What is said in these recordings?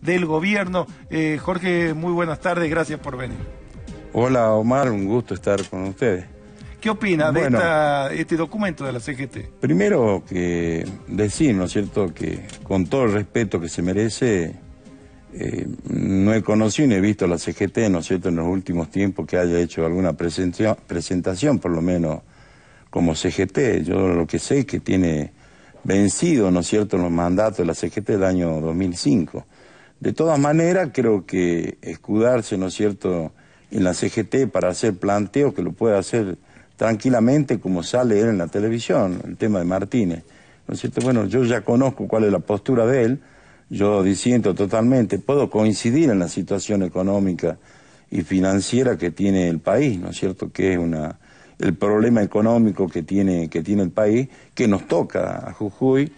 del gobierno. Eh, Jorge, muy buenas tardes, gracias por venir. Hola Omar, un gusto estar con ustedes. ¿Qué opina de este documento de la CGT? Primero que decir, ¿no es cierto?, que con todo el respeto que se merece, eh, no he conocido ni he visto a la CGT, ¿no es cierto?, en los últimos tiempos que haya hecho alguna presentación, presentación por lo menos como CGT. Yo lo que sé es que tiene vencido, ¿no es cierto?, en los mandatos de la CGT del año 2005. De todas maneras, creo que escudarse, ¿no es cierto?, en la CGT para hacer planteos que lo pueda hacer tranquilamente como sale él en la televisión, el tema de Martínez. ¿No es cierto? Bueno, yo ya conozco cuál es la postura de él, yo disiento totalmente, puedo coincidir en la situación económica y financiera que tiene el país, ¿no es cierto? Que es una el problema económico que tiene, que tiene el país, que nos toca a Jujuy,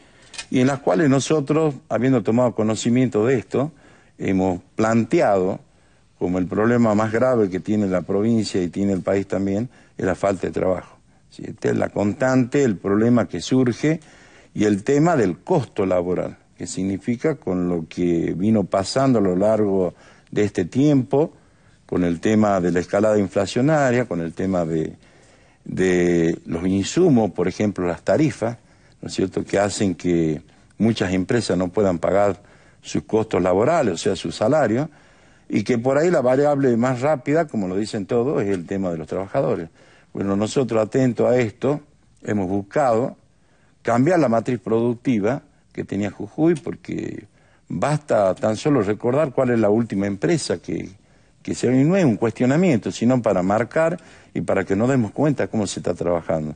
y en las cuales nosotros, habiendo tomado conocimiento de esto, hemos planteado como el problema más grave que tiene la provincia y tiene el país también, es la falta de trabajo. Esta es la constante, el problema que surge y el tema del costo laboral, que significa con lo que vino pasando a lo largo de este tiempo, con el tema de la escalada inflacionaria, con el tema de, de los insumos, por ejemplo, las tarifas, ¿no es cierto?, que hacen que muchas empresas no puedan pagar sus costos laborales, o sea, su salario, y que por ahí la variable más rápida, como lo dicen todos, es el tema de los trabajadores. Bueno, nosotros atentos a esto, hemos buscado cambiar la matriz productiva que tenía Jujuy, porque basta tan solo recordar cuál es la última empresa que, que se, no es un cuestionamiento, sino para marcar y para que nos demos cuenta cómo se está trabajando.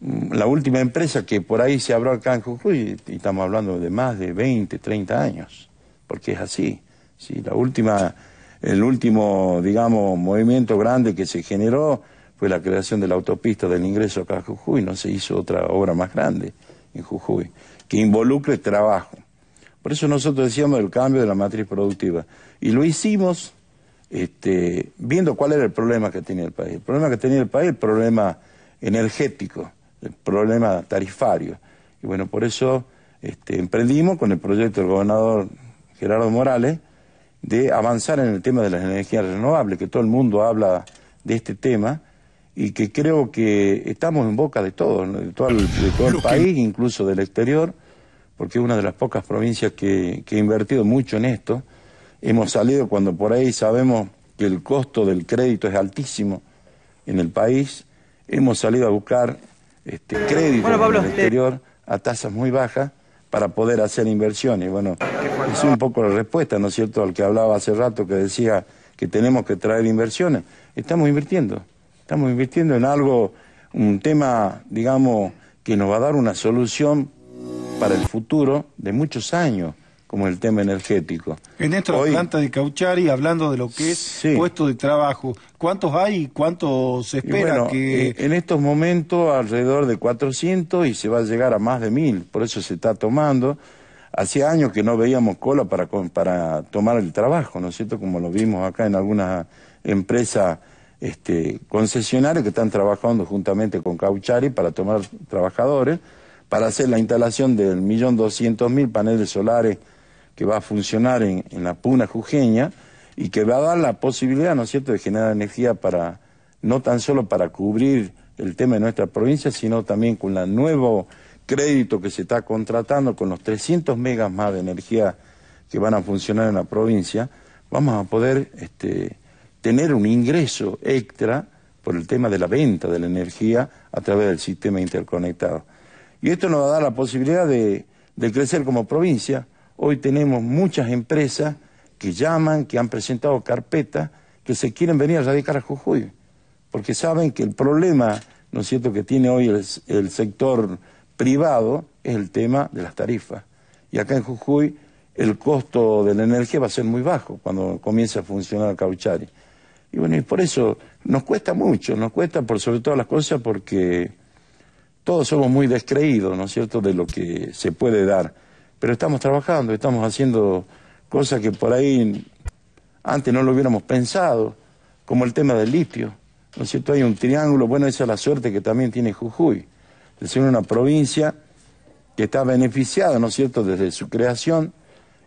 Mm, la última empresa que por ahí se abrió acá en Jujuy, y estamos hablando de más de 20, 30 años, porque es así. La última, el último, digamos, movimiento grande que se generó fue la creación de la autopista del ingreso acá en Jujuy, no se hizo otra obra más grande en Jujuy, que involucre trabajo. Por eso nosotros decíamos el cambio de la matriz productiva. Y lo hicimos este, viendo cuál era el problema que tenía el país. El problema que tenía el país, el problema energético, el problema tarifario. Y bueno, por eso este, emprendimos con el proyecto del gobernador Gerardo Morales de avanzar en el tema de las energías renovables, que todo el mundo habla de este tema y que creo que estamos en boca de todos, de todo el, de todo el país, incluso del exterior, porque es una de las pocas provincias que, que ha invertido mucho en esto. Hemos salido cuando por ahí sabemos que el costo del crédito es altísimo en el país. Hemos salido a buscar este, crédito eh, exterior a tasas muy bajas para poder hacer inversiones. Bueno, es un poco la respuesta, ¿no es cierto?, al que hablaba hace rato, que decía que tenemos que traer inversiones. Estamos invirtiendo, estamos invirtiendo en algo, un tema, digamos, que nos va a dar una solución para el futuro de muchos años como el tema energético. En esta Hoy, planta de Cauchari, hablando de lo que es puesto de trabajo, ¿cuántos hay y cuántos se espera que...? Eh, en estos momentos alrededor de 400 y se va a llegar a más de 1000, por eso se está tomando. Hace años que no veíamos cola para, para tomar el trabajo, ¿no es cierto?, como lo vimos acá en algunas empresas este, concesionarias que están trabajando juntamente con Cauchari para tomar trabajadores, para hacer la instalación del millón doscientos mil paneles solares que va a funcionar en, en la puna jujeña y que va a dar la posibilidad, ¿no es cierto?, de generar energía para, no tan solo para cubrir el tema de nuestra provincia, sino también con el nuevo crédito que se está contratando, con los 300 megas más de energía que van a funcionar en la provincia, vamos a poder este, tener un ingreso extra por el tema de la venta de la energía a través del sistema interconectado. Y esto nos va a dar la posibilidad de crecer como provincia, Hoy tenemos muchas empresas que llaman, que han presentado carpetas, que se quieren venir a radicar a Jujuy, porque saben que el problema, ¿no es cierto?, que tiene hoy el, sector privado es el tema de las tarifas. Y acá en Jujuy el costo de la energía va a ser muy bajo cuando comience a funcionar Cauchari. Y bueno, y por eso nos cuesta mucho, nos cuesta por sobre todas las cosas porque todos somos muy descreídos, ¿no es cierto?, de lo que se puede dar pero estamos trabajando, estamos haciendo cosas que por ahí antes no lo hubiéramos pensado, como el tema del litio. ¿No es cierto? Hay un triángulo, bueno, esa es la suerte que también tiene Jujuy, es ser una provincia que está beneficiada, ¿no es cierto?, desde su creación,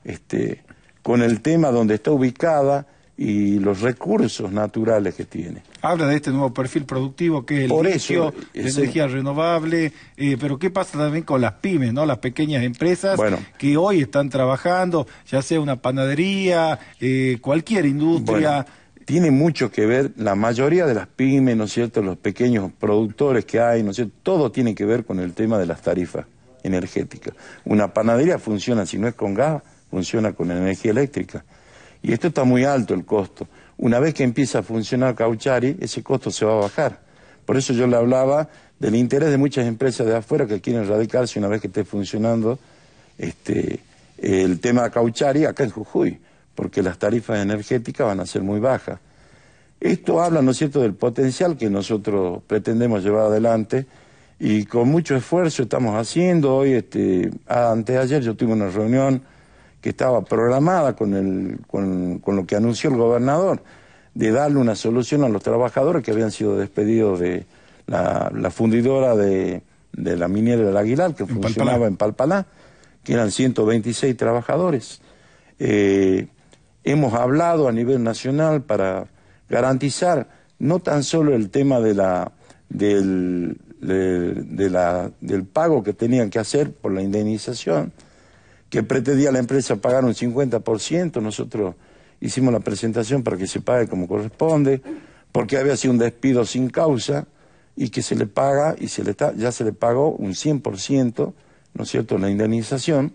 este, con el tema donde está ubicada, y los recursos naturales que tiene. Habla de este nuevo perfil productivo que es el eh, de energía renovable, eh, pero ¿qué pasa también con las pymes, no las pequeñas empresas que hoy están trabajando, ya sea una panadería, eh, cualquier industria? tiene mucho que ver, la mayoría de las pymes, ¿no es cierto?, los pequeños productores que hay, ¿no cierto?, todo tiene que ver con el tema de las tarifas energéticas. Una panadería funciona, si no es con gas, funciona con energía eléctrica. Y esto está muy alto el costo. Una vez que empieza a funcionar Cauchari, ese costo se va a bajar. Por eso yo le hablaba del interés de muchas empresas de afuera que quieren radicarse una vez que esté funcionando este, el tema Cauchari acá en Jujuy, porque las tarifas energéticas van a ser muy bajas. Esto habla, ¿no es cierto?, del potencial que nosotros pretendemos llevar adelante y con mucho esfuerzo estamos haciendo. Hoy, este, antes de ayer, yo tuve una reunión que estaba programada con, el, con, lo que anunció el gobernador, de darle una solución a los trabajadores que habían sido despedidos de la, fundidora de, la minera del Aguilar, que funcionaba en Palpalá, que eran 126 trabajadores. Eh, hemos hablado a nivel nacional para garantizar no tan solo el tema de la, del, de la, del pago que tenían que hacer por la indemnización, que pretendía la empresa pagar un 50%, nosotros hicimos la presentación para que se pague como corresponde, porque había sido un despido sin causa y que se le paga y se le está, ya se le pagó un 100%, ¿no es cierto?, la indemnización.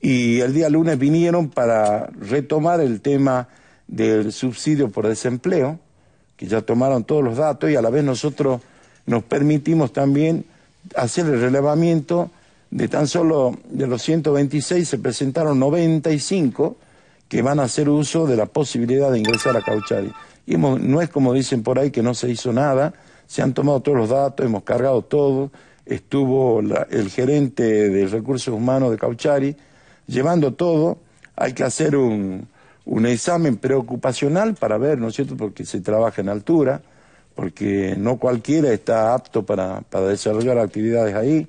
Y el día lunes vinieron para retomar el tema del subsidio por desempleo, que ya tomaron todos los datos y a la vez nosotros nos permitimos también hacer el relevamiento de tan solo de los 126 se presentaron 95 que van a hacer uso de la posibilidad de ingresar a Cauchari. Y no es como dicen por ahí que no se hizo nada, se han tomado todos los datos, hemos cargado todo, estuvo el gerente de recursos humanos de Cauchari llevando todo, hay que hacer un, un examen preocupacional para ver, ¿no es cierto?, porque se trabaja en altura, porque no cualquiera está apto para, para desarrollar actividades ahí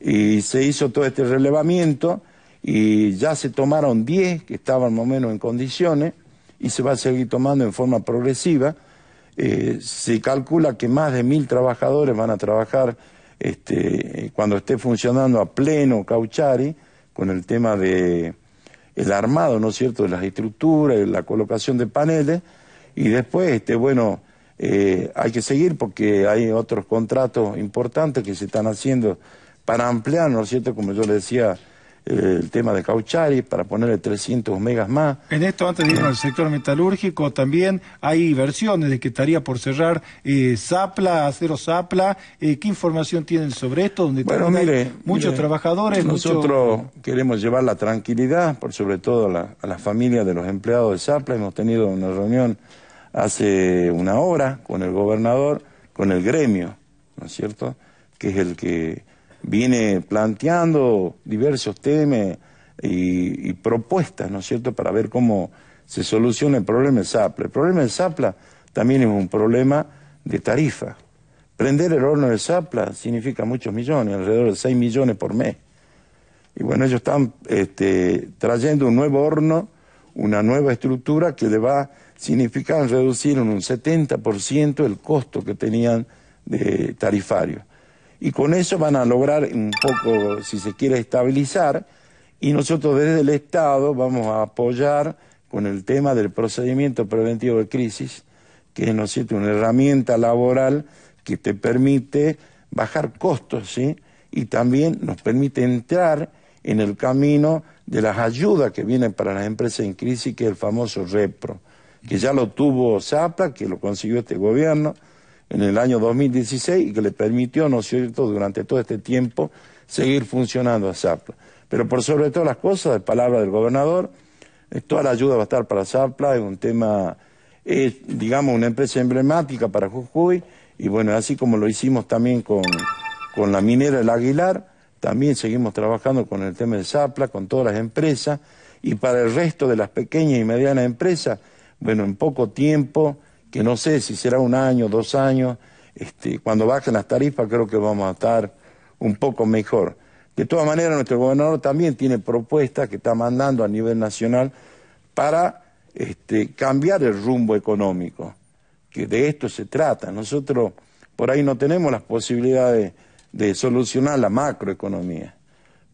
y se hizo todo este relevamiento y ya se tomaron 10 que estaban más o menos en condiciones y se va a seguir tomando en forma progresiva. Eh, se calcula que más de mil trabajadores van a trabajar este, cuando esté funcionando a pleno Cauchari con el tema de el armado, ¿no es cierto?, de las estructuras, la colocación de paneles y después, este, bueno, eh, hay que seguir porque hay otros contratos importantes que se están haciendo para ampliar, ¿no es cierto?, como yo le decía, eh, el tema de Cauchari, para ponerle 300 megas más. En esto, antes de irnos al sector metalúrgico, también hay versiones de que estaría por cerrar Sapla, eh, Zapla, Acero Zapla. Eh, ¿Qué información tienen sobre esto? Donde bueno, mire, muchos trabajadores. Nosotros queremos llevar la tranquilidad, por sobre todo a las familias de los empleados de Zapla. Hemos tenido una reunión hace una hora con el gobernador, con el gremio, ¿no es cierto?, que es el que viene planteando diversos temas y, propuestas, ¿no es cierto?, para ver cómo se soluciona el problema del SAPLA. El problema del SAPLA también es un problema de tarifa. Prender el horno de SAPLA significa muchos millones, alrededor de 6 millones por mes. Y bueno, ellos están este, trayendo un nuevo horno, una nueva estructura que le va a significar reducir en un 70% el costo que tenían de tarifario y con eso van a lograr un poco, si se quiere, estabilizar y nosotros desde el Estado vamos a apoyar con el tema del procedimiento preventivo de crisis, que es, ¿no una herramienta laboral que te permite bajar costos, ¿sí? Y también nos permite entrar en el camino de las ayudas que vienen para las empresas en crisis, que es el famoso REPRO, que ya lo tuvo Zapla, que lo consiguió este gobierno, en el año 2016 y que le permitió, ¿no es cierto?, durante todo este tiempo seguir funcionando a ZAPLA... Pero por sobre todas las cosas, de palabra del gobernador, eh, toda la ayuda va a estar para ZAPLA... es un tema, digamos, una empresa emblemática para Jujuy y bueno, así como lo hicimos también con, con la minera El Aguilar, también seguimos trabajando con el tema de ZAPLA... con todas las empresas y para el resto de las pequeñas y medianas empresas, bueno, en poco tiempo que no sé si será un año, dos años, este, cuando bajen las tarifas creo que vamos a estar un poco mejor. De todas maneras, nuestro gobernador también tiene propuestas que está mandando a nivel nacional para este, cambiar el rumbo económico, que de esto se trata. Nosotros por ahí no tenemos las posibilidades de solucionar la macroeconomía,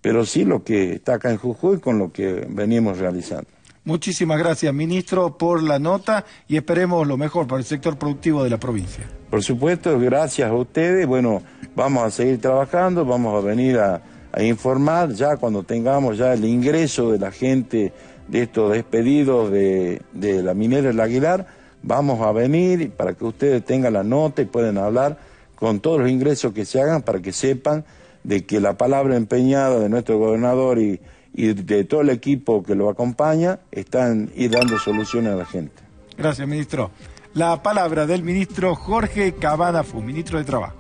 pero sí lo que está acá en Jujuy con lo que venimos realizando. Muchísimas gracias, ministro, por la nota y esperemos lo mejor para el sector productivo de la provincia. Por supuesto, gracias a ustedes. Bueno, vamos a seguir trabajando, vamos a venir a, informar ya cuando tengamos ya el ingreso de la gente de estos despedidos de, de la minera del Aguilar. Vamos a venir para que ustedes tengan la nota y puedan hablar con todos los ingresos que se hagan para que sepan de que la palabra empeñada de nuestro gobernador y y de todo el equipo que lo acompaña están ir dando soluciones a la gente. Gracias, ministro. La palabra del ministro Jorge cavada ministro de Trabajo.